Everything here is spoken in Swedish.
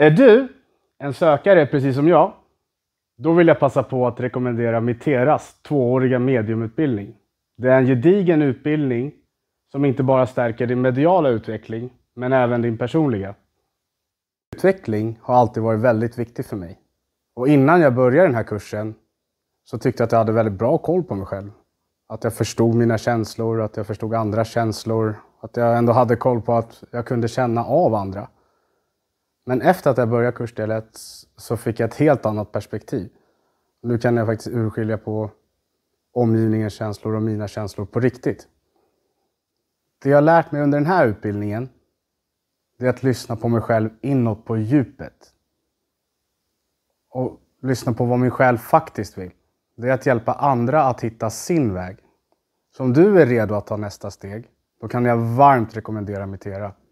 Är du en sökare precis som jag? Då vill jag passa på att rekommendera Miteras tvååriga mediumutbildning. Det är en gedigen utbildning som inte bara stärker din mediala utveckling, men även din personliga. Utveckling har alltid varit väldigt viktig för mig. Och innan jag började den här kursen så tyckte jag att jag hade väldigt bra koll på mig själv. Att jag förstod mina känslor, att jag förstod andra känslor, att jag ändå hade koll på att jag kunde känna av andra. Men efter att jag började kursdel 1 så fick jag ett helt annat perspektiv. Nu kan jag faktiskt urskilja på omgivningens känslor och mina känslor på riktigt. Det jag lärt mig under den här utbildningen det är att lyssna på mig själv inåt på djupet. Och lyssna på vad min själ faktiskt vill. Det är att hjälpa andra att hitta sin väg. Så om du är redo att ta nästa steg, då kan jag varmt rekommendera Mitera.